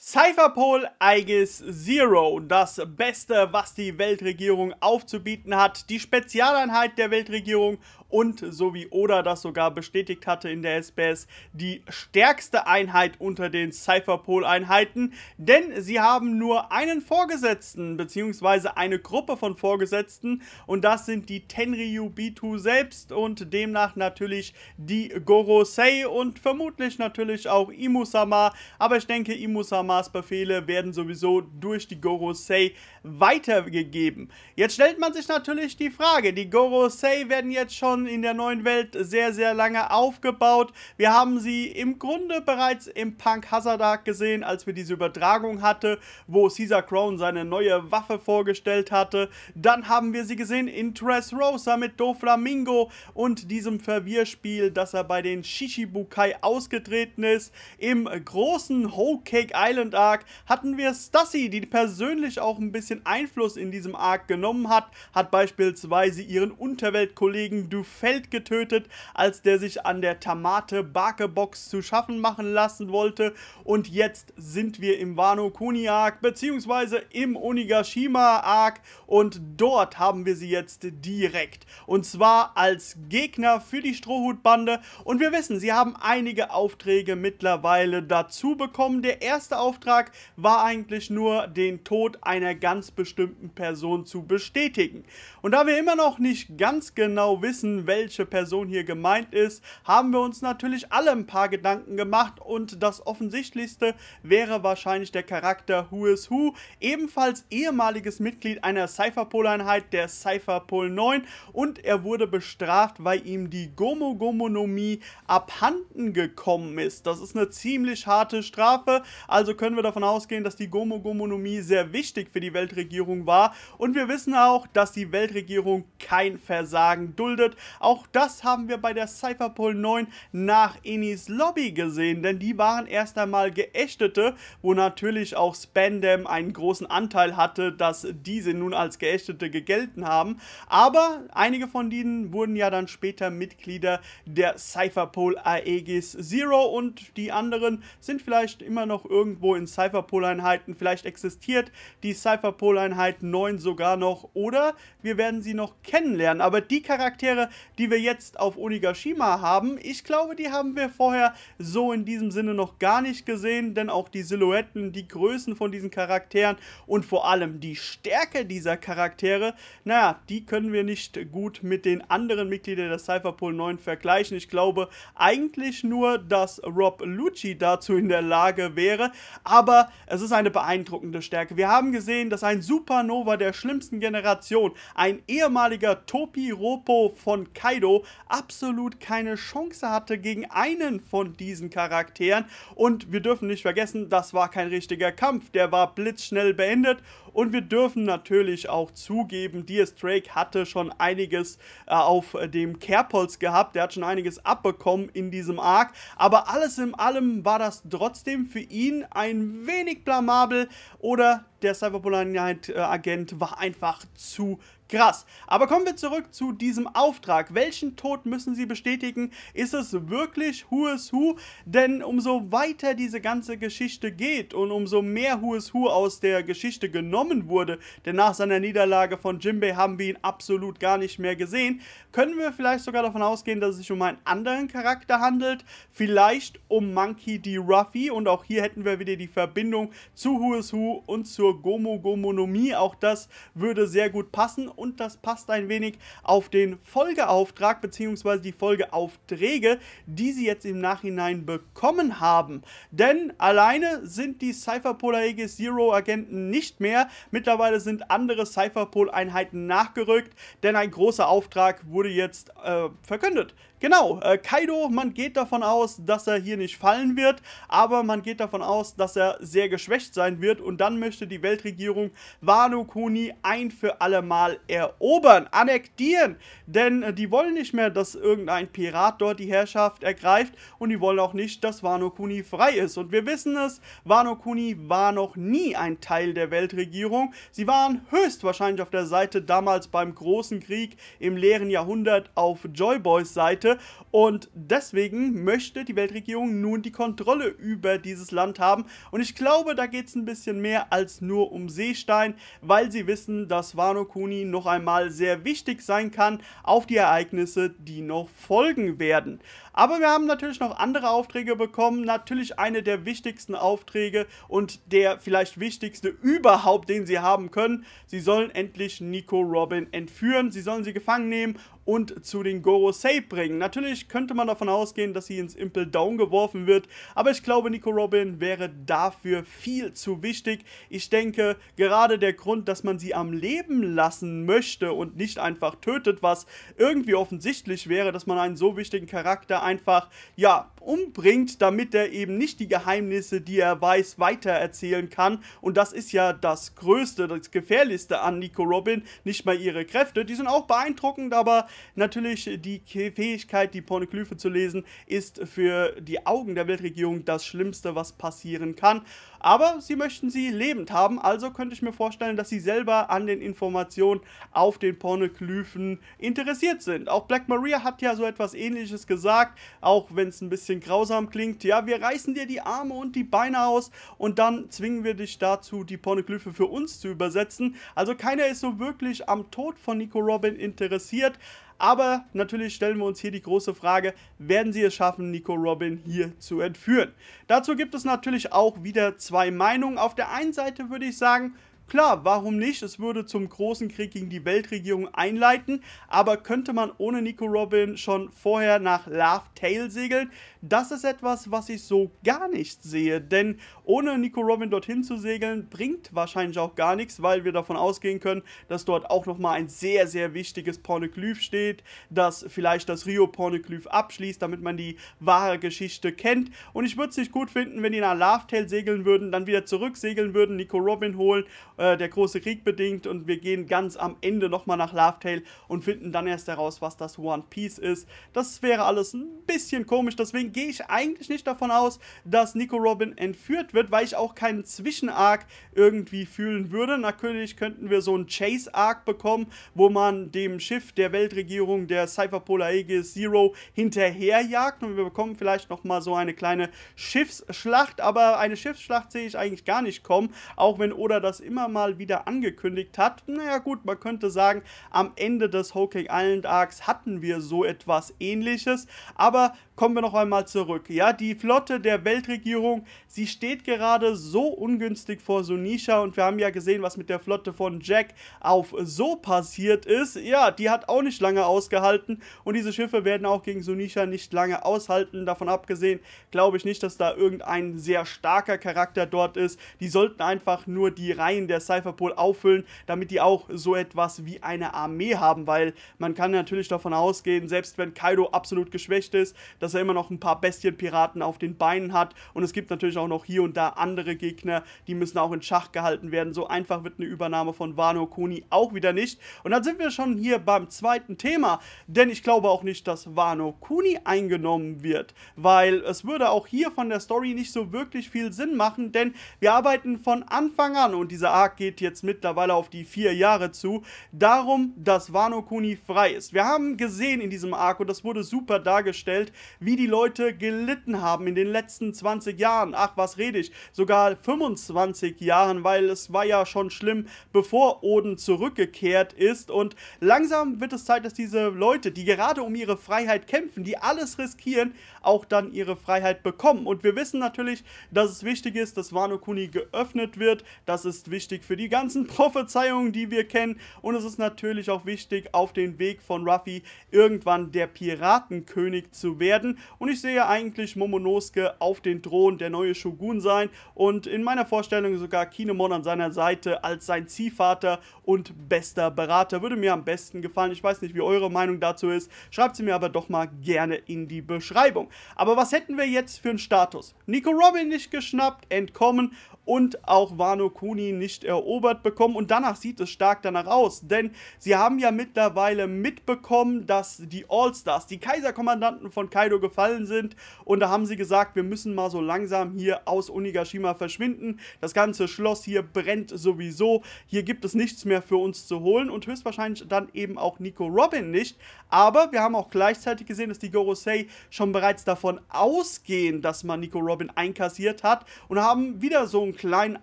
Cypherpol Aegis Zero, das Beste, was die Weltregierung aufzubieten hat, die Spezialeinheit der Weltregierung und, so wie Oda das sogar bestätigt hatte in der SBS, die stärkste Einheit unter den Cypherpol-Einheiten, denn sie haben nur einen Vorgesetzten bzw. eine Gruppe von Vorgesetzten und das sind die Tenryu Bitu selbst und demnach natürlich die Gorosei und vermutlich natürlich auch Imusama, aber ich denke Imusama Supermaß-Befehle werden sowieso durch die Gorosei weitergegeben. Jetzt stellt man sich natürlich die Frage, die Gorosei werden jetzt schon in der neuen Welt sehr, sehr lange aufgebaut. Wir haben sie im Grunde bereits im Punk Hazard Arc gesehen, als wir diese Übertragung hatte, wo Caesar Crown seine neue Waffe vorgestellt hatte. Dann haben wir sie gesehen in Rosa mit Doflamingo und diesem Verwirrspiel, dass er bei den Shishibukai ausgetreten ist. Im großen Whole Cake Island Island Arc hatten wir Stassi, die persönlich auch ein bisschen Einfluss in diesem Arc genommen hat, hat beispielsweise ihren Unterweltkollegen Dufeld getötet, als der sich an der Tamate Barkebox zu schaffen machen lassen wollte und jetzt sind wir im Wano Kuni Arc beziehungsweise im Onigashima Arc und dort haben wir sie jetzt direkt und zwar als Gegner für die Strohhutbande und wir wissen, sie haben einige Aufträge mittlerweile dazu bekommen. Der erste Auftrag Auftrag war eigentlich nur, den Tod einer ganz bestimmten Person zu bestätigen. Und da wir immer noch nicht ganz genau wissen, welche Person hier gemeint ist, haben wir uns natürlich alle ein paar Gedanken gemacht und das offensichtlichste wäre wahrscheinlich der Charakter Who is Who, ebenfalls ehemaliges Mitglied einer Cypherpol-Einheit, der Cypherpol 9 und er wurde bestraft, weil ihm die Gomogomonomie abhanden gekommen ist. Das ist eine ziemlich harte Strafe, also können wir davon ausgehen, dass die Gomogomonomie sehr wichtig für die Weltregierung war und wir wissen auch, dass die Weltregierung kein Versagen duldet. Auch das haben wir bei der Cypherpol 9 nach Enis Lobby gesehen, denn die waren erst einmal Geächtete, wo natürlich auch Spandam einen großen Anteil hatte, dass diese nun als Geächtete gegelten haben. Aber einige von denen wurden ja dann später Mitglieder der Cypherpol Aegis Zero und die anderen sind vielleicht immer noch irgendwo irgendwo in cypher einheiten vielleicht existiert, die cypher einheit 9 sogar noch, oder wir werden sie noch kennenlernen. Aber die Charaktere, die wir jetzt auf Onigashima haben, ich glaube, die haben wir vorher so in diesem Sinne noch gar nicht gesehen, denn auch die Silhouetten, die Größen von diesen Charakteren und vor allem die Stärke dieser Charaktere, naja, die können wir nicht gut mit den anderen Mitgliedern der Cypherpol 9 vergleichen. Ich glaube eigentlich nur, dass Rob Lucci dazu in der Lage wäre, aber es ist eine beeindruckende Stärke. Wir haben gesehen, dass ein Supernova der schlimmsten Generation, ein ehemaliger Topiropo von Kaido, absolut keine Chance hatte gegen einen von diesen Charakteren. Und wir dürfen nicht vergessen, das war kein richtiger Kampf. Der war blitzschnell beendet und wir dürfen natürlich auch zugeben, DS Drake hatte schon einiges äh, auf dem Kerbholz gehabt. Der hat schon einiges abbekommen in diesem Arc. Aber alles in allem war das trotzdem für ihn ein wenig blamabel oder der Cyberpolarian-Agent äh, war einfach zu krass. Aber kommen wir zurück zu diesem Auftrag. Welchen Tod müssen sie bestätigen? Ist es wirklich Who is Who? Denn umso weiter diese ganze Geschichte geht und umso mehr Who is Who aus der Geschichte genommen wurde, denn nach seiner Niederlage von Jimbei haben wir ihn absolut gar nicht mehr gesehen, können wir vielleicht sogar davon ausgehen, dass es sich um einen anderen Charakter handelt, vielleicht um Monkey D. Ruffy und auch hier hätten wir wieder die Verbindung zu Who is Who und zur zur Gomogomonomie. Auch das würde sehr gut passen und das passt ein wenig auf den Folgeauftrag bzw. die Folgeaufträge, die sie jetzt im Nachhinein bekommen haben. Denn alleine sind die Cypherpol Aegis Zero Agenten nicht mehr. Mittlerweile sind andere Cypherpol Einheiten nachgerückt, denn ein großer Auftrag wurde jetzt äh, verkündet. Genau, äh, Kaido, man geht davon aus, dass er hier nicht fallen wird, aber man geht davon aus, dass er sehr geschwächt sein wird und dann möchte die Weltregierung Wano Kuni ein für alle Mal erobern, annektieren, denn äh, die wollen nicht mehr, dass irgendein Pirat dort die Herrschaft ergreift und die wollen auch nicht, dass Wano Kuni frei ist. Und wir wissen es, Wano Kuni war noch nie ein Teil der Weltregierung. Sie waren höchstwahrscheinlich auf der Seite damals beim großen Krieg im leeren Jahrhundert auf Joyboys Seite wollte. Und deswegen möchte die Weltregierung nun die Kontrolle über dieses Land haben. Und ich glaube, da geht es ein bisschen mehr als nur um Seestein, weil sie wissen, dass Wano Kuni noch einmal sehr wichtig sein kann auf die Ereignisse, die noch folgen werden. Aber wir haben natürlich noch andere Aufträge bekommen. Natürlich eine der wichtigsten Aufträge und der vielleicht wichtigste überhaupt, den sie haben können. Sie sollen endlich Nico Robin entführen. Sie sollen sie gefangen nehmen und zu den Gorosei bringen. Natürlich könnte man davon ausgehen, dass sie ins Impel Down geworfen wird, aber ich glaube, Nico Robin wäre dafür viel zu wichtig. Ich denke, gerade der Grund, dass man sie am Leben lassen möchte und nicht einfach tötet, was irgendwie offensichtlich wäre, dass man einen so wichtigen Charakter einfach, ja, umbringt, damit er eben nicht die Geheimnisse, die er weiß, weitererzählen kann. Und das ist ja das Größte, das Gefährlichste an Nico Robin. Nicht mal ihre Kräfte, die sind auch beeindruckend, aber natürlich die Fähigkeit, die Pornoglyphe zu lesen, ist für die Augen der Weltregierung das Schlimmste, was passieren kann. Aber sie möchten sie lebend haben, also könnte ich mir vorstellen, dass sie selber an den Informationen auf den Pornoglyphen interessiert sind. Auch Black Maria hat ja so etwas ähnliches gesagt, auch wenn es ein bisschen grausam klingt. Ja, wir reißen dir die Arme und die Beine aus und dann zwingen wir dich dazu, die Pornoglyphe für uns zu übersetzen. Also keiner ist so wirklich am Tod von Nico Robin interessiert. Aber natürlich stellen wir uns hier die große Frage, werden sie es schaffen, Nico Robin hier zu entführen? Dazu gibt es natürlich auch wieder zwei Meinungen. Auf der einen Seite würde ich sagen, Klar, warum nicht? Es würde zum großen Krieg gegen die Weltregierung einleiten, aber könnte man ohne Nico Robin schon vorher nach Love Tale segeln? Das ist etwas, was ich so gar nicht sehe, denn ohne Nico Robin dorthin zu segeln, bringt wahrscheinlich auch gar nichts, weil wir davon ausgehen können, dass dort auch nochmal ein sehr, sehr wichtiges Pornoglyph steht, das vielleicht das Rio-Pornoglyph abschließt, damit man die wahre Geschichte kennt. Und ich würde es nicht gut finden, wenn die nach Love Tale segeln würden, dann wieder zurücksegeln würden, Nico Robin holen äh, der große Krieg bedingt und wir gehen ganz am Ende nochmal nach Love Tale und finden dann erst heraus, was das One Piece ist. Das wäre alles ein bisschen komisch, deswegen gehe ich eigentlich nicht davon aus, dass Nico Robin entführt wird, weil ich auch keinen Zwischenarg irgendwie fühlen würde. Natürlich könnten wir so einen Chase-Arc bekommen, wo man dem Schiff der Weltregierung der Cypherpolar Aegis Zero hinterherjagt und wir bekommen vielleicht nochmal so eine kleine Schiffsschlacht, aber eine Schiffsschlacht sehe ich eigentlich gar nicht kommen, auch wenn Oda das immer immer mal wieder angekündigt hat. Naja gut, man könnte sagen, am Ende des Hawking Island Arcs hatten wir so etwas ähnliches, aber kommen wir noch einmal zurück. Ja, die Flotte der Weltregierung, sie steht gerade so ungünstig vor Sunisha und wir haben ja gesehen, was mit der Flotte von Jack auf So passiert ist. Ja, die hat auch nicht lange ausgehalten und diese Schiffe werden auch gegen Sunisha nicht lange aushalten. Davon abgesehen glaube ich nicht, dass da irgendein sehr starker Charakter dort ist. Die sollten einfach nur die Reihen der Cypherpol auffüllen, damit die auch so etwas wie eine Armee haben, weil man kann natürlich davon ausgehen, selbst wenn Kaido absolut geschwächt ist, dass dass er immer noch ein paar Bestienpiraten auf den Beinen hat. Und es gibt natürlich auch noch hier und da andere Gegner, die müssen auch in Schach gehalten werden. So einfach wird eine Übernahme von Wano Kuni auch wieder nicht. Und dann sind wir schon hier beim zweiten Thema, denn ich glaube auch nicht, dass Wano Kuni eingenommen wird, weil es würde auch hier von der Story nicht so wirklich viel Sinn machen, denn wir arbeiten von Anfang an und dieser Arc geht jetzt mittlerweile auf die vier Jahre zu, darum, dass Wano Kuni frei ist. Wir haben gesehen in diesem Arc und das wurde super dargestellt, wie die Leute gelitten haben in den letzten 20 Jahren. Ach, was rede ich? Sogar 25 Jahren, weil es war ja schon schlimm, bevor Oden zurückgekehrt ist. Und langsam wird es Zeit, dass diese Leute, die gerade um ihre Freiheit kämpfen, die alles riskieren, auch dann ihre Freiheit bekommen. Und wir wissen natürlich, dass es wichtig ist, dass Wano Kuni geöffnet wird. Das ist wichtig für die ganzen Prophezeiungen, die wir kennen. Und es ist natürlich auch wichtig, auf den Weg von Ruffy irgendwann der Piratenkönig zu werden. Und ich sehe eigentlich Momonosuke auf den Thron der neue Shogun sein und in meiner Vorstellung sogar Kinemon an seiner Seite als sein Ziehvater und bester Berater. Würde mir am besten gefallen. Ich weiß nicht, wie eure Meinung dazu ist. Schreibt sie mir aber doch mal gerne in die Beschreibung. Aber was hätten wir jetzt für einen Status? Nico Robin nicht geschnappt, entkommen und auch Wano Kuni nicht erobert bekommen. Und danach sieht es stark danach aus, denn sie haben ja mittlerweile mitbekommen, dass die All-Stars, die Kaiserkommandanten von Kaido gefallen sind. Und da haben sie gesagt, wir müssen mal so langsam hier aus Onigashima verschwinden. Das ganze Schloss hier brennt sowieso. Hier gibt es nichts mehr für uns zu holen und höchstwahrscheinlich dann eben auch Nico Robin nicht. Aber wir haben auch gleichzeitig gesehen, dass die Gorosei schon bereits jetzt davon ausgehen, dass man Nico Robin einkassiert hat und haben wieder so einen kleinen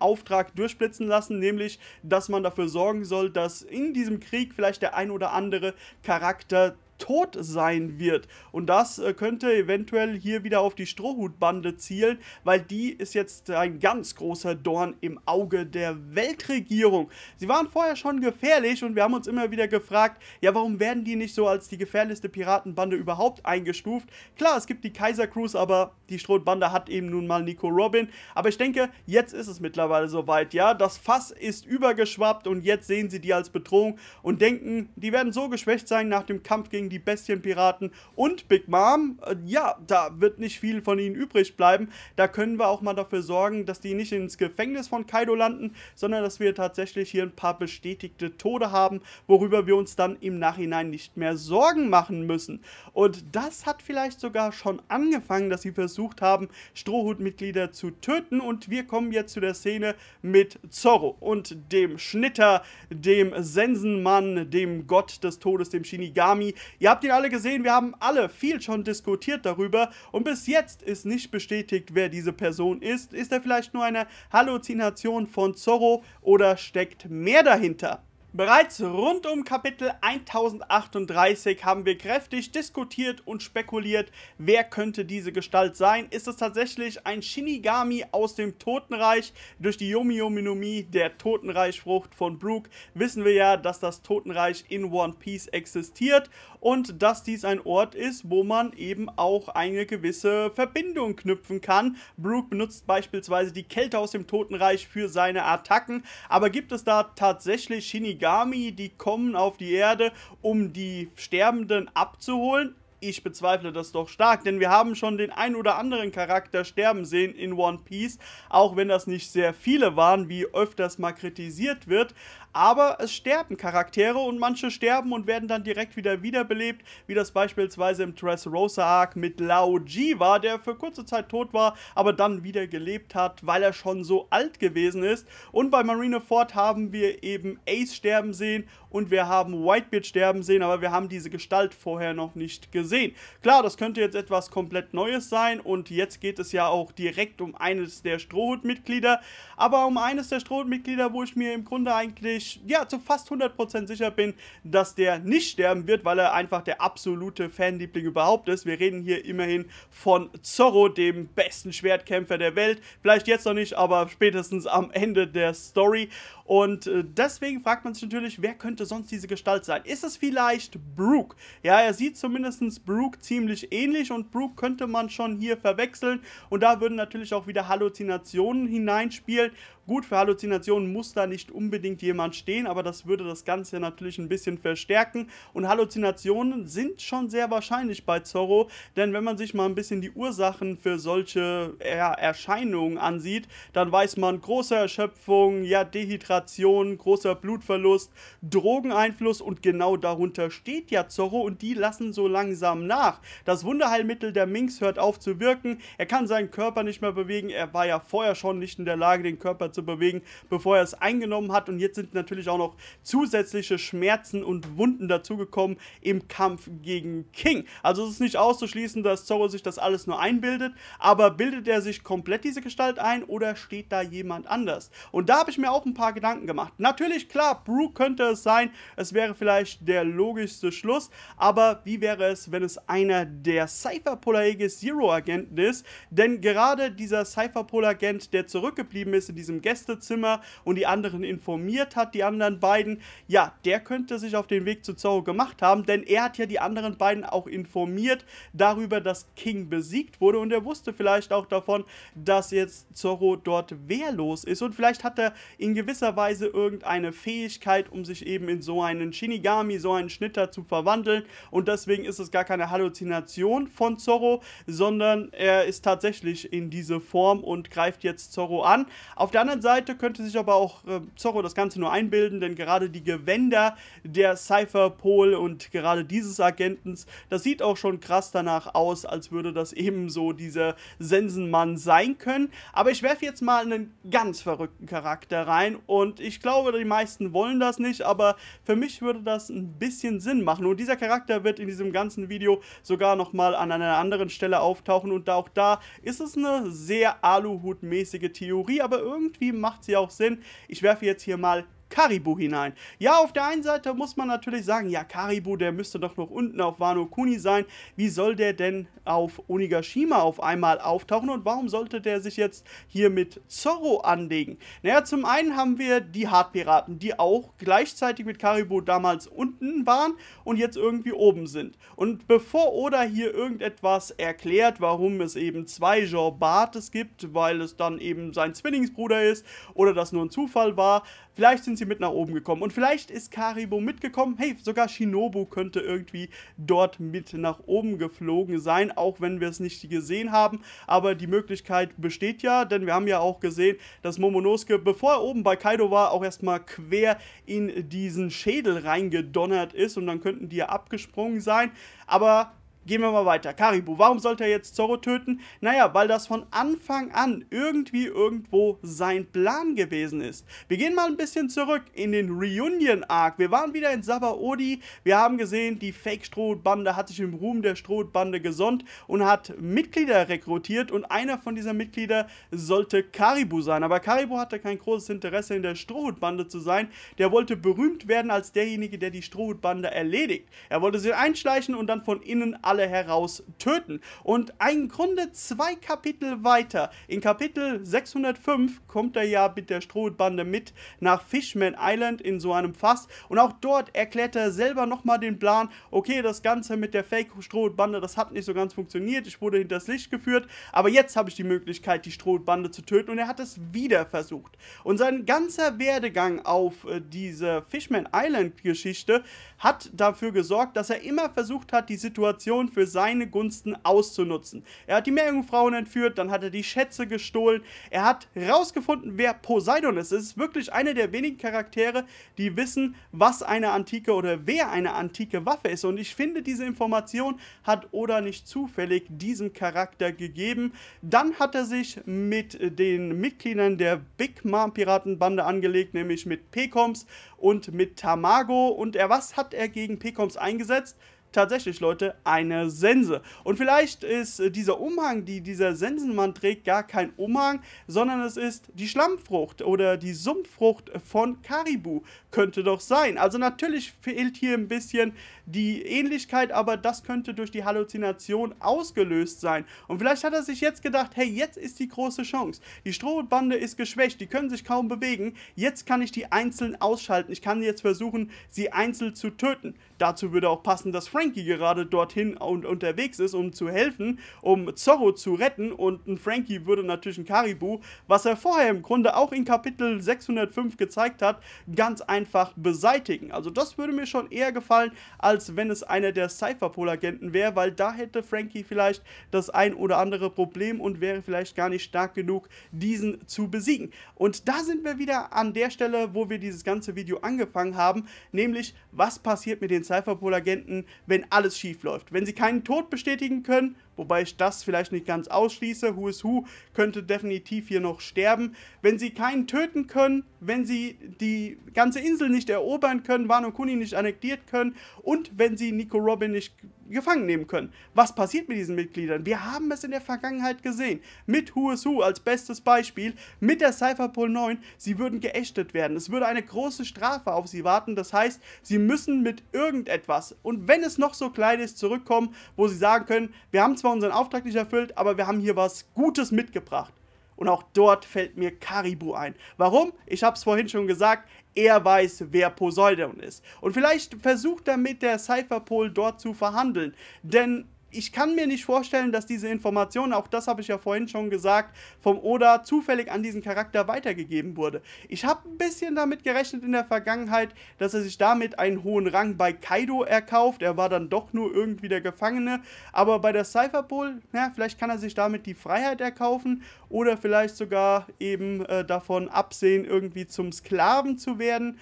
Auftrag durchblitzen lassen, nämlich, dass man dafür sorgen soll, dass in diesem Krieg vielleicht der ein oder andere Charakter tot sein wird. Und das äh, könnte eventuell hier wieder auf die Strohhutbande zielen, weil die ist jetzt ein ganz großer Dorn im Auge der Weltregierung. Sie waren vorher schon gefährlich und wir haben uns immer wieder gefragt, ja, warum werden die nicht so als die gefährlichste Piratenbande überhaupt eingestuft? Klar, es gibt die Kaiser Crews, aber die Strohbande hat eben nun mal Nico Robin. Aber ich denke, jetzt ist es mittlerweile soweit, ja. Das Fass ist übergeschwappt und jetzt sehen sie die als Bedrohung und denken, die werden so geschwächt sein nach dem Kampf gegen gegen die Bestienpiraten und Big Mom. Äh, ja, da wird nicht viel von ihnen übrig bleiben. Da können wir auch mal dafür sorgen, dass die nicht ins Gefängnis von Kaido landen, sondern dass wir tatsächlich hier ein paar bestätigte Tode haben, worüber wir uns dann im Nachhinein nicht mehr Sorgen machen müssen. Und das hat vielleicht sogar schon angefangen, dass sie versucht haben, Strohhutmitglieder zu töten. Und wir kommen jetzt zu der Szene mit Zorro und dem Schnitter, dem Sensenmann, dem Gott des Todes, dem Shinigami. Ihr habt ihn alle gesehen, wir haben alle viel schon diskutiert darüber und bis jetzt ist nicht bestätigt, wer diese Person ist. Ist er vielleicht nur eine Halluzination von Zorro oder steckt mehr dahinter? Bereits rund um Kapitel 1038 haben wir kräftig diskutiert und spekuliert, wer könnte diese Gestalt sein. Ist es tatsächlich ein Shinigami aus dem Totenreich? Durch die Yomiyomi der Totenreichfrucht von Brook wissen wir ja, dass das Totenreich in One Piece existiert und dass dies ein Ort ist, wo man eben auch eine gewisse Verbindung knüpfen kann. Brook benutzt beispielsweise die Kälte aus dem Totenreich für seine Attacken, aber gibt es da tatsächlich Shinigami? Shinigami, die kommen auf die Erde, um die Sterbenden abzuholen ich bezweifle das doch stark, denn wir haben schon den ein oder anderen Charakter sterben sehen in One Piece, auch wenn das nicht sehr viele waren, wie öfters mal kritisiert wird. Aber es sterben Charaktere und manche sterben und werden dann direkt wieder wiederbelebt, wie das beispielsweise im Dressrosa-Arc mit Lao Ji war, der für kurze Zeit tot war, aber dann wieder gelebt hat, weil er schon so alt gewesen ist. Und bei Marineford haben wir eben Ace sterben sehen und wir haben Whitebeard sterben sehen, aber wir haben diese Gestalt vorher noch nicht gesehen sehen. Klar, das könnte jetzt etwas komplett Neues sein und jetzt geht es ja auch direkt um eines der Strohhut-Mitglieder, aber um eines der Strohhut-Mitglieder, wo ich mir im Grunde eigentlich ja zu fast 100% sicher bin, dass der nicht sterben wird, weil er einfach der absolute Fanliebling überhaupt ist. Wir reden hier immerhin von Zorro, dem besten Schwertkämpfer der Welt. Vielleicht jetzt noch nicht, aber spätestens am Ende der Story. Und äh, deswegen fragt man sich natürlich, wer könnte sonst diese Gestalt sein? Ist es vielleicht Brooke? Ja, er sieht zumindest Simmons Brooke ziemlich ähnlich und Brooke könnte man schon hier verwechseln und da würden natürlich auch wieder Halluzinationen hineinspielen Gut, für Halluzinationen muss da nicht unbedingt jemand stehen, aber das würde das Ganze natürlich ein bisschen verstärken. Und Halluzinationen sind schon sehr wahrscheinlich bei Zorro, denn wenn man sich mal ein bisschen die Ursachen für solche ja, Erscheinungen ansieht, dann weiß man große Erschöpfung, ja, Dehydration, großer Blutverlust, Drogeneinfluss und genau darunter steht ja Zorro und die lassen so langsam nach. Das Wunderheilmittel der Minx hört auf zu wirken, er kann seinen Körper nicht mehr bewegen, er war ja vorher schon nicht in der Lage, den Körper zu bewegen, bevor er es eingenommen hat. Und jetzt sind natürlich auch noch zusätzliche Schmerzen und Wunden dazugekommen im Kampf gegen King. Also es ist nicht auszuschließen, dass Zorro sich das alles nur einbildet, aber bildet er sich komplett diese Gestalt ein oder steht da jemand anders? Und da habe ich mir auch ein paar Gedanken gemacht. Natürlich, klar, Brew könnte es sein, es wäre vielleicht der logischste Schluss, aber wie wäre es, wenn es einer der Cypher Polar Zero Agenten ist? Denn gerade dieser Cypher Polar Agent, der zurückgeblieben ist in diesem Gästezimmer und die anderen informiert hat, die anderen beiden, ja, der könnte sich auf den Weg zu Zorro gemacht haben, denn er hat ja die anderen beiden auch informiert darüber, dass King besiegt wurde und er wusste vielleicht auch davon, dass jetzt Zorro dort wehrlos ist und vielleicht hat er in gewisser Weise irgendeine Fähigkeit, um sich eben in so einen Shinigami, so einen Schnitter zu verwandeln und deswegen ist es gar keine Halluzination von Zorro, sondern er ist tatsächlich in diese Form und greift jetzt Zorro an. Auf der anderen anderen Seite könnte sich aber auch äh, Zorro das Ganze nur einbilden, denn gerade die Gewänder der Cypher Pole und gerade dieses Agentens, das sieht auch schon krass danach aus, als würde das ebenso dieser Sensenmann sein können. Aber ich werfe jetzt mal einen ganz verrückten Charakter rein und ich glaube, die meisten wollen das nicht, aber für mich würde das ein bisschen Sinn machen. Und dieser Charakter wird in diesem ganzen Video sogar nochmal an einer anderen Stelle auftauchen und auch da ist es eine sehr Aluhut-mäßige Theorie, aber irgendwie geschrieben, macht sie auch Sinn. Ich werfe jetzt hier mal Karibu hinein. Ja, auf der einen Seite muss man natürlich sagen, ja, Karibu, der müsste doch noch unten auf Wano Kuni sein. Wie soll der denn auf Onigashima auf einmal auftauchen und warum sollte der sich jetzt hier mit Zorro anlegen? Naja, zum einen haben wir die Hartpiraten, die auch gleichzeitig mit Karibu damals unten waren und jetzt irgendwie oben sind. Und bevor Oda hier irgendetwas erklärt, warum es eben zwei Jean Bartes gibt, weil es dann eben sein Zwillingsbruder ist oder das nur ein Zufall war, Vielleicht sind sie mit nach oben gekommen und vielleicht ist Karibo mitgekommen. Hey, sogar Shinobu könnte irgendwie dort mit nach oben geflogen sein, auch wenn wir es nicht gesehen haben. Aber die Möglichkeit besteht ja, denn wir haben ja auch gesehen, dass Momonosuke, bevor er oben bei Kaido war, auch erstmal quer in diesen Schädel reingedonnert ist und dann könnten die ja abgesprungen sein. Aber Gehen wir mal weiter. Karibu, warum sollte er jetzt Zorro töten? Naja, weil das von Anfang an irgendwie irgendwo sein Plan gewesen ist. Wir gehen mal ein bisschen zurück in den Reunion-Arc. Wir waren wieder in Sabaody. Wir haben gesehen, die Fake-Strohbande hat sich im Ruhm der Strohbande gesonnt und hat Mitglieder rekrutiert. Und einer von diesen Mitglieder sollte Karibu sein. Aber Karibu hatte kein großes Interesse, in der Strohhutbande zu sein. Der wollte berühmt werden als derjenige, der die Strohhutbande erledigt. Er wollte sie einschleichen und dann von innen alle alle heraus töten. Und ein Grunde zwei Kapitel weiter, in Kapitel 605 kommt er ja mit der Strohbande mit nach Fishman Island in so einem Fass und auch dort erklärt er selber nochmal den Plan, okay, das Ganze mit der Fake-Strohbande, das hat nicht so ganz funktioniert, ich wurde hinters Licht geführt, aber jetzt habe ich die Möglichkeit, die Strohbande zu töten und er hat es wieder versucht. Und sein ganzer Werdegang auf äh, diese Fishman Island Geschichte hat dafür gesorgt, dass er immer versucht hat, die Situation Situation für seine Gunsten auszunutzen. Er hat die Meerjungfrauen entführt, dann hat er die Schätze gestohlen, er hat rausgefunden, wer Poseidon ist. Es ist wirklich einer der wenigen Charaktere, die wissen, was eine antike oder wer eine antike Waffe ist. Und ich finde, diese Information hat Oda nicht zufällig diesem Charakter gegeben. Dann hat er sich mit den Mitgliedern der Big Mom Piratenbande angelegt, nämlich mit Pekoms und mit Tamago. Und er, was hat er gegen Pekoms eingesetzt? tatsächlich, Leute, eine Sense. Und vielleicht ist äh, dieser Umhang, die dieser Sensenmann trägt, gar kein Umhang, sondern es ist die Schlammfrucht oder die Sumpffrucht von Karibu. Könnte doch sein. Also natürlich fehlt hier ein bisschen die Ähnlichkeit, aber das könnte durch die Halluzination ausgelöst sein. Und vielleicht hat er sich jetzt gedacht, hey, jetzt ist die große Chance. Die Strohbande ist geschwächt, die können sich kaum bewegen. Jetzt kann ich die einzeln ausschalten. Ich kann jetzt versuchen, sie einzeln zu töten. Dazu würde auch passen, dass Frank Frankie gerade dorthin und unterwegs ist, um zu helfen, um Zorro zu retten. Und ein Frankie würde natürlich ein Karibu, was er vorher im Grunde auch in Kapitel 605 gezeigt hat, ganz einfach beseitigen. Also das würde mir schon eher gefallen, als wenn es einer der Cypherpol-Agenten wäre, weil da hätte Frankie vielleicht das ein oder andere Problem und wäre vielleicht gar nicht stark genug, diesen zu besiegen. Und da sind wir wieder an der Stelle, wo wir dieses ganze Video angefangen haben, nämlich was passiert mit den Cypherpol-Agenten, wenn wenn alles schief läuft. Wenn sie keinen Tod bestätigen können Wobei ich das vielleicht nicht ganz ausschließe. Who is Who könnte definitiv hier noch sterben. Wenn sie keinen töten können, wenn sie die ganze Insel nicht erobern können, Wano Kuni nicht annektiert können und wenn sie Nico Robin nicht gefangen nehmen können. Was passiert mit diesen Mitgliedern? Wir haben es in der Vergangenheit gesehen. Mit Who is Who als bestes Beispiel, mit der Cypherpol 9, sie würden geächtet werden. Es würde eine große Strafe auf sie warten. Das heißt, sie müssen mit irgendetwas und wenn es noch so klein ist, zurückkommen, wo sie sagen können, wir haben zwar zwar unseren Auftrag nicht erfüllt, aber wir haben hier was Gutes mitgebracht. Und auch dort fällt mir Karibu ein. Warum? Ich habe es vorhin schon gesagt, er weiß, wer Poseidon ist. Und vielleicht versucht er mit der Cypherpol dort zu verhandeln, denn ich kann mir nicht vorstellen, dass diese Information, auch das habe ich ja vorhin schon gesagt, vom Oda zufällig an diesen Charakter weitergegeben wurde. Ich habe ein bisschen damit gerechnet in der Vergangenheit, dass er sich damit einen hohen Rang bei Kaido erkauft. Er war dann doch nur irgendwie der Gefangene. Aber bei der Cypherpol, ja, vielleicht kann er sich damit die Freiheit erkaufen oder vielleicht sogar eben äh, davon absehen, irgendwie zum Sklaven zu werden.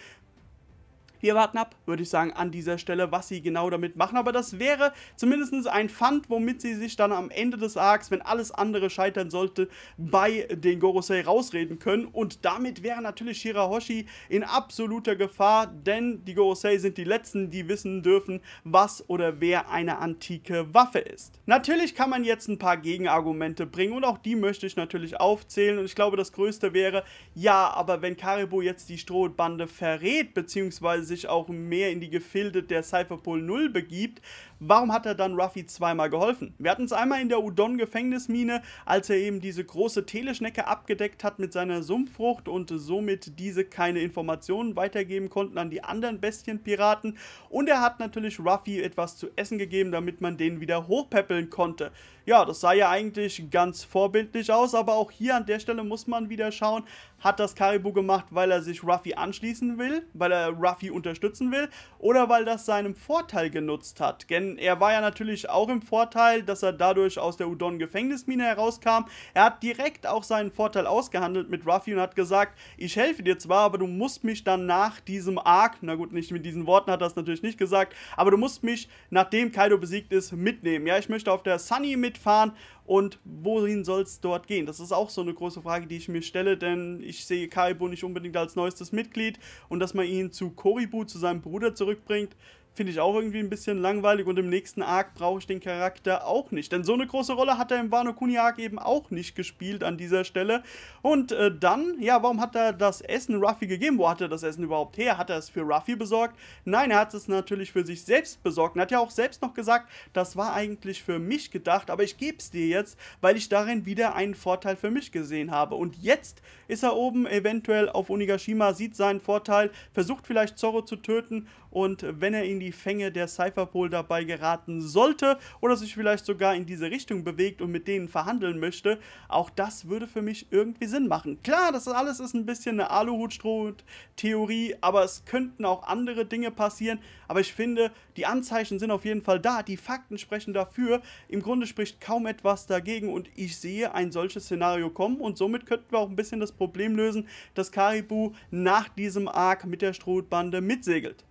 Wir warten ab, würde ich sagen, an dieser Stelle, was sie genau damit machen. Aber das wäre zumindest ein Pfand, womit sie sich dann am Ende des Arcs, wenn alles andere scheitern sollte, bei den Gorosei rausreden können. Und damit wäre natürlich Shirahoshi in absoluter Gefahr, denn die Gorosei sind die Letzten, die wissen dürfen, was oder wer eine antike Waffe ist. Natürlich kann man jetzt ein paar Gegenargumente bringen und auch die möchte ich natürlich aufzählen. Und ich glaube, das größte wäre, ja, aber wenn Karibu jetzt die Strohbande verrät, beziehungsweise sich auch mehr in die Gefilde der Cypherpol 0 begibt, warum hat er dann Ruffy zweimal geholfen? Wir hatten es einmal in der Udon-Gefängnismine, als er eben diese große Teleschnecke abgedeckt hat mit seiner Sumpffrucht und somit diese keine Informationen weitergeben konnten an die anderen Bestienpiraten. Und er hat natürlich Ruffy etwas zu essen gegeben, damit man den wieder hochpäppeln konnte. Ja, das sah ja eigentlich ganz vorbildlich aus, aber auch hier an der Stelle muss man wieder schauen, hat das Karibu gemacht, weil er sich Ruffy anschließen will, weil er Ruffy unterstützen will oder weil das seinem Vorteil genutzt hat. Denn er war ja natürlich auch im Vorteil, dass er dadurch aus der Udon-Gefängnismine herauskam. Er hat direkt auch seinen Vorteil ausgehandelt mit Ruffy und hat gesagt, ich helfe dir zwar, aber du musst mich dann nach diesem Arc, na gut, nicht mit diesen Worten hat er es natürlich nicht gesagt, aber du musst mich, nachdem Kaido besiegt ist, mitnehmen. Ja, ich möchte auf der Sunny mitfahren und wohin soll es dort gehen? Das ist auch so eine große Frage, die ich mir stelle, denn ich sehe Kaibo nicht unbedingt als neuestes Mitglied und dass man ihn zu Koribu, zu seinem Bruder zurückbringt, Finde ich auch irgendwie ein bisschen langweilig und im nächsten Arc brauche ich den Charakter auch nicht. Denn so eine große Rolle hat er im Wano Kuni Arc eben auch nicht gespielt an dieser Stelle. Und äh, dann, ja, warum hat er das Essen Ruffy gegeben? Wo hat er das Essen überhaupt her? Hat er es für Ruffy besorgt? Nein, er hat es natürlich für sich selbst besorgt. Er hat ja auch selbst noch gesagt, das war eigentlich für mich gedacht, aber ich gebe es dir jetzt, weil ich darin wieder einen Vorteil für mich gesehen habe. Und jetzt ist er oben eventuell auf Onigashima, sieht seinen Vorteil, versucht vielleicht Zorro zu töten und wenn er in die Fänge der Cypherpol dabei geraten sollte oder sich vielleicht sogar in diese Richtung bewegt und mit denen verhandeln möchte, auch das würde für mich irgendwie Sinn machen. Klar, das alles ist ein bisschen eine Aluhutstroh-Theorie, aber es könnten auch andere Dinge passieren. Aber ich finde, die Anzeichen sind auf jeden Fall da, die Fakten sprechen dafür. Im Grunde spricht kaum etwas dagegen und ich sehe ein solches Szenario kommen und somit könnten wir auch ein bisschen das Problem lösen, dass Karibu nach diesem Arc mit der Strohbande mitsegelt.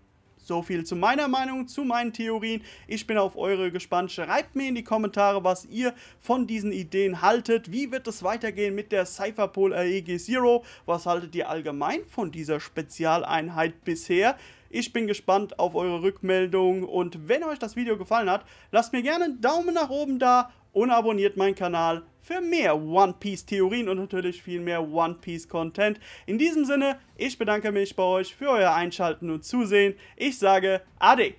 So viel zu meiner Meinung, zu meinen Theorien. Ich bin auf eure gespannt. Schreibt mir in die Kommentare, was ihr von diesen Ideen haltet. Wie wird es weitergehen mit der Cypherpol AEG Zero? Was haltet ihr allgemein von dieser Spezialeinheit bisher? Ich bin gespannt auf eure Rückmeldung und wenn euch das Video gefallen hat, lasst mir gerne einen Daumen nach oben da und abonniert meinen Kanal für mehr One Piece Theorien und natürlich viel mehr One Piece Content. In diesem Sinne, ich bedanke mich bei euch für euer Einschalten und Zusehen. Ich sage Ade!